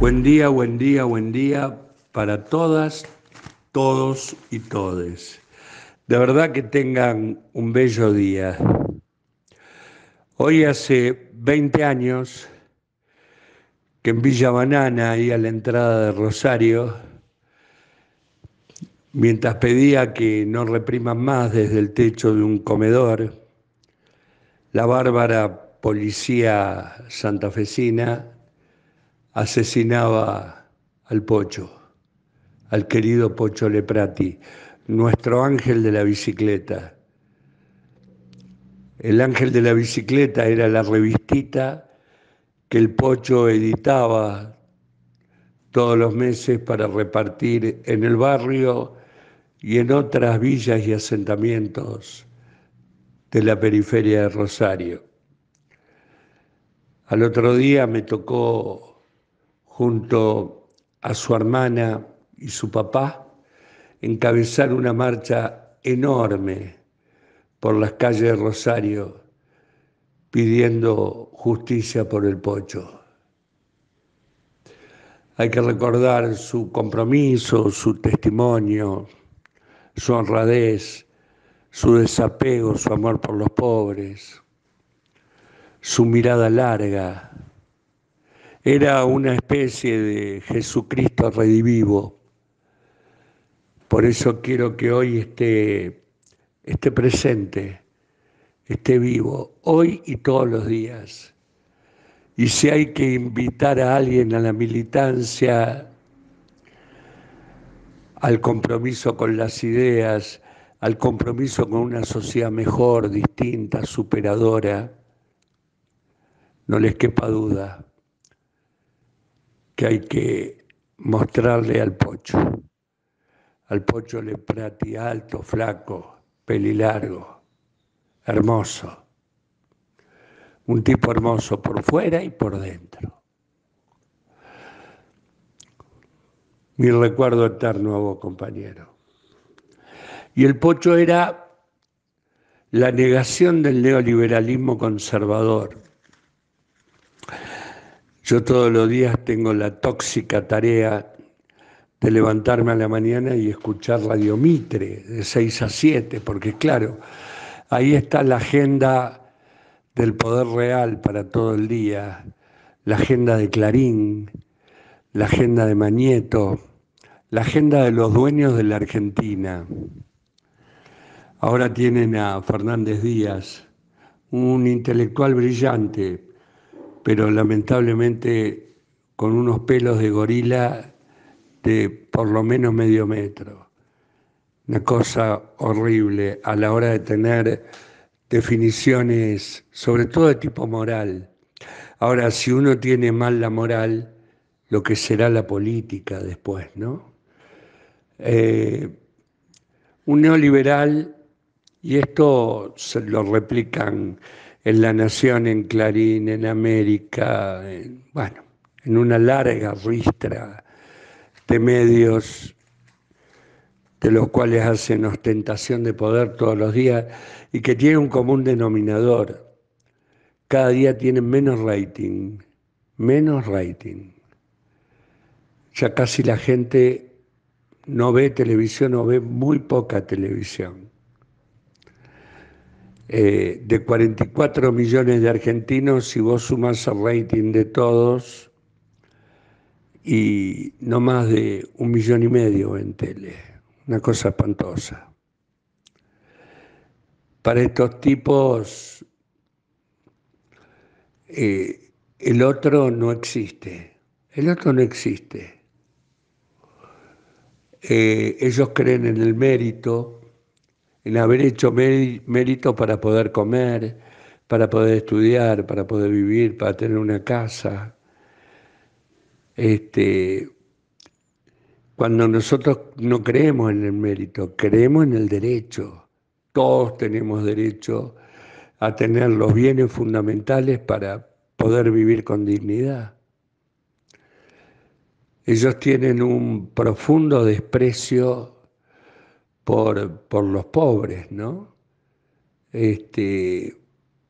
Buen día, buen día, buen día para todas, todos y todes. De verdad que tengan un bello día. Hoy hace 20 años que en Villa Banana y a la entrada de Rosario mientras pedía que no repriman más desde el techo de un comedor, la bárbara policía santafesina asesinaba al pocho, al querido Pocho Leprati, nuestro ángel de la bicicleta. El ángel de la bicicleta era la revistita que el pocho editaba todos los meses para repartir en el barrio y en otras villas y asentamientos de la periferia de Rosario. Al otro día me tocó junto a su hermana y su papá encabezar una marcha enorme por las calles de Rosario pidiendo justicia por el pocho. Hay que recordar su compromiso, su testimonio, su honradez, su desapego, su amor por los pobres, su mirada larga. Era una especie de Jesucristo redivivo. Por eso quiero que hoy esté, esté presente, esté vivo, hoy y todos los días. Y si hay que invitar a alguien a la militancia, al compromiso con las ideas, al compromiso con una sociedad mejor, distinta, superadora. No les quepa duda que hay que mostrarle al pocho, al pocho le alto, flaco, pelilargo, hermoso, un tipo hermoso por fuera y por dentro. Mi recuerdo eterno a vos, compañero. Y el pocho era la negación del neoliberalismo conservador. Yo todos los días tengo la tóxica tarea de levantarme a la mañana y escuchar Radio Mitre de 6 a 7, porque claro, ahí está la agenda del poder real para todo el día, la agenda de Clarín, la agenda de Mañeto, la agenda de los dueños de la Argentina. Ahora tienen a Fernández Díaz, un intelectual brillante, pero lamentablemente con unos pelos de gorila de por lo menos medio metro. Una cosa horrible a la hora de tener definiciones, sobre todo de tipo moral. Ahora, si uno tiene mal la moral, lo que será la política después, ¿no? Eh, un neoliberal, y esto se lo replican en La Nación, en Clarín, en América, en, bueno, en una larga ristra de medios de los cuales hacen ostentación de poder todos los días y que tienen un común denominador. Cada día tienen menos rating, menos rating. Ya casi la gente no ve televisión o ve muy poca televisión. Eh, de 44 millones de argentinos, si vos sumas el rating de todos, y no más de un millón y medio en tele, una cosa espantosa. Para estos tipos, eh, el otro no existe, el otro no existe. Eh, ellos creen en el mérito, en haber hecho mérito para poder comer, para poder estudiar, para poder vivir, para tener una casa. Este, cuando nosotros no creemos en el mérito, creemos en el derecho. Todos tenemos derecho a tener los bienes fundamentales para poder vivir con dignidad. Ellos tienen un profundo desprecio por, por los pobres, ¿no? Este,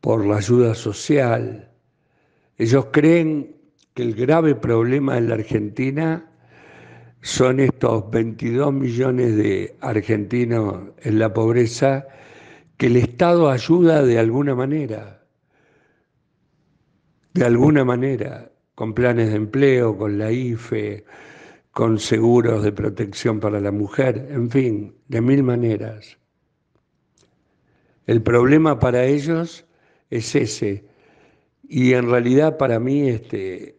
por la ayuda social. Ellos creen que el grave problema en la Argentina son estos 22 millones de argentinos en la pobreza que el Estado ayuda de alguna manera. De alguna manera con planes de empleo, con la IFE, con seguros de protección para la mujer, en fin, de mil maneras. El problema para ellos es ese. Y en realidad para mí este,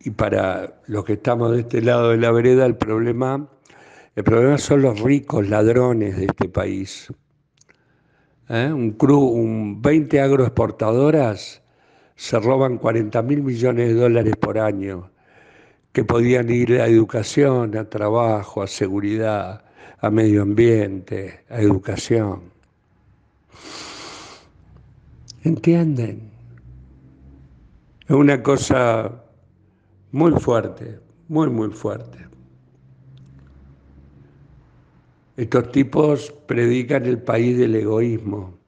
y para los que estamos de este lado de la vereda, el problema, el problema son los ricos ladrones de este país. ¿Eh? Un, cru, un 20 agroexportadoras se roban 40 mil millones de dólares por año, que podían ir a educación, a trabajo, a seguridad, a medio ambiente, a educación. ¿Entienden? Es una cosa muy fuerte, muy, muy fuerte. Estos tipos predican el país del egoísmo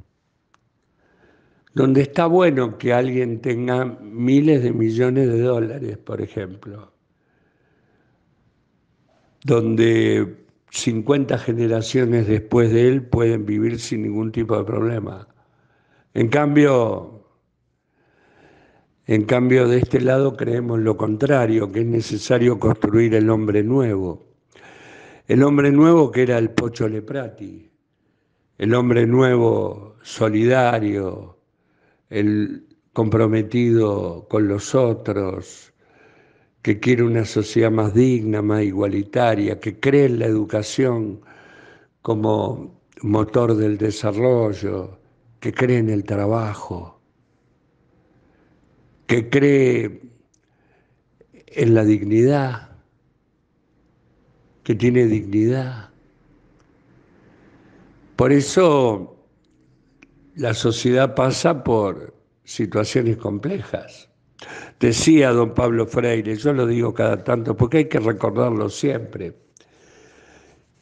donde está bueno que alguien tenga miles de millones de dólares, por ejemplo, donde 50 generaciones después de él pueden vivir sin ningún tipo de problema. En cambio, en cambio de este lado creemos lo contrario, que es necesario construir el hombre nuevo. El hombre nuevo que era el Pocho Leprati, el hombre nuevo solidario, el comprometido con los otros, que quiere una sociedad más digna, más igualitaria, que cree en la educación como motor del desarrollo, que cree en el trabajo, que cree en la dignidad, que tiene dignidad. Por eso la sociedad pasa por situaciones complejas. Decía don Pablo Freire, yo lo digo cada tanto porque hay que recordarlo siempre,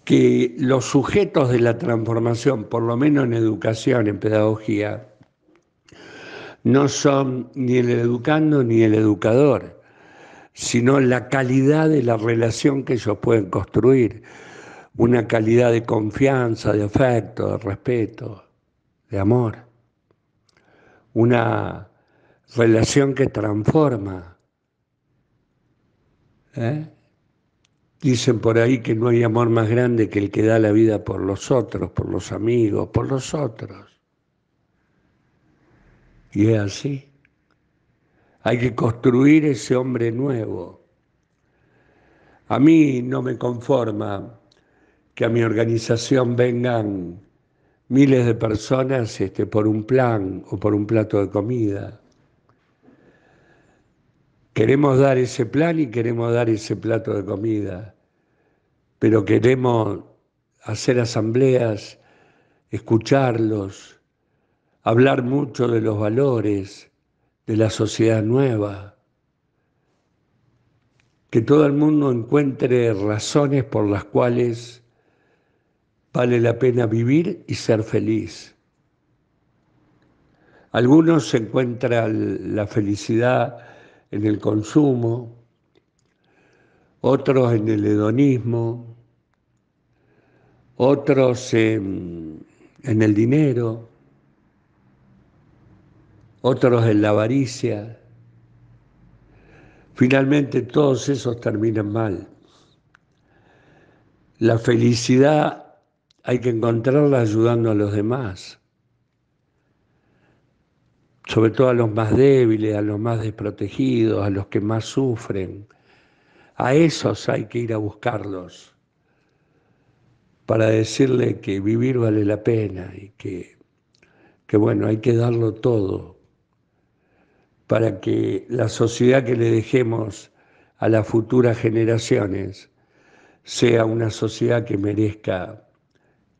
que los sujetos de la transformación, por lo menos en educación, en pedagogía, no son ni el educando ni el educador, sino la calidad de la relación que ellos pueden construir, una calidad de confianza, de afecto, de respeto de amor, una relación que transforma. ¿eh? Dicen por ahí que no hay amor más grande que el que da la vida por los otros, por los amigos, por los otros. Y es así. Hay que construir ese hombre nuevo. A mí no me conforma que a mi organización vengan miles de personas este, por un plan o por un plato de comida. Queremos dar ese plan y queremos dar ese plato de comida, pero queremos hacer asambleas, escucharlos, hablar mucho de los valores, de la sociedad nueva, que todo el mundo encuentre razones por las cuales Vale la pena vivir y ser feliz. Algunos encuentran la felicidad en el consumo, otros en el hedonismo, otros en, en el dinero, otros en la avaricia. Finalmente todos esos terminan mal. La felicidad hay que encontrarla ayudando a los demás, sobre todo a los más débiles, a los más desprotegidos, a los que más sufren. A esos hay que ir a buscarlos para decirle que vivir vale la pena y que, que bueno, hay que darlo todo para que la sociedad que le dejemos a las futuras generaciones sea una sociedad que merezca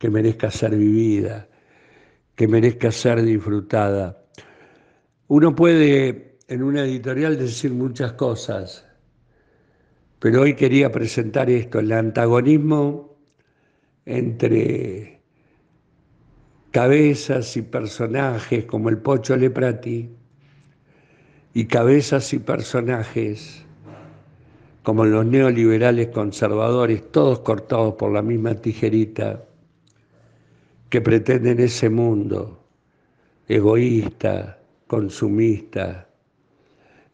que merezca ser vivida, que merezca ser disfrutada. Uno puede en una editorial decir muchas cosas, pero hoy quería presentar esto, el antagonismo entre cabezas y personajes como el Pocho Leprati y cabezas y personajes como los neoliberales conservadores, todos cortados por la misma tijerita que pretenden ese mundo egoísta, consumista,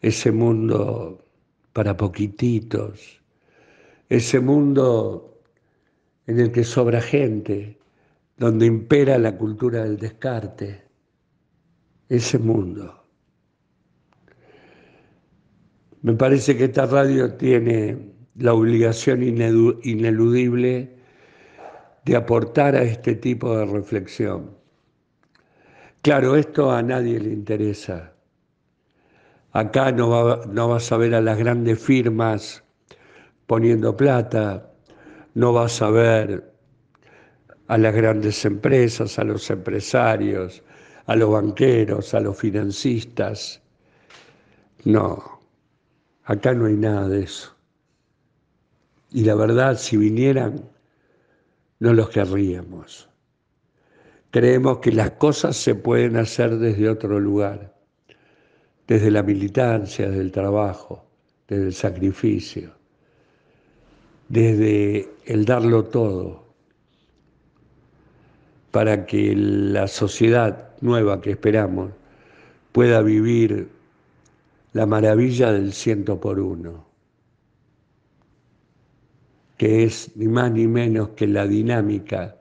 ese mundo para poquititos, ese mundo en el que sobra gente, donde impera la cultura del descarte, ese mundo. Me parece que esta radio tiene la obligación ineludible de aportar a este tipo de reflexión. Claro, esto a nadie le interesa. Acá no, no vas a ver a las grandes firmas poniendo plata, no vas a ver a las grandes empresas, a los empresarios, a los banqueros, a los financistas. No, acá no hay nada de eso. Y la verdad, si vinieran no los querríamos. Creemos que las cosas se pueden hacer desde otro lugar, desde la militancia, desde el trabajo, desde el sacrificio, desde el darlo todo, para que la sociedad nueva que esperamos pueda vivir la maravilla del ciento por uno que es ni más ni menos que la dinámica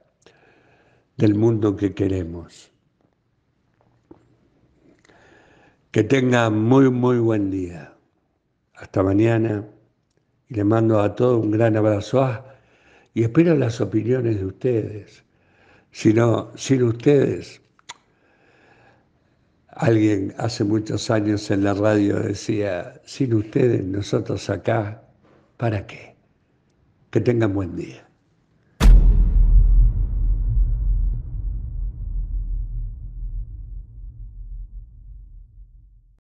del mundo que queremos. Que tengan muy, muy buen día. Hasta mañana. Y le mando a todos un gran abrazo. Ah, y espero las opiniones de ustedes. Si no, sin ustedes, alguien hace muchos años en la radio decía, sin ustedes, nosotros acá, ¿para qué? Que tengan buen día.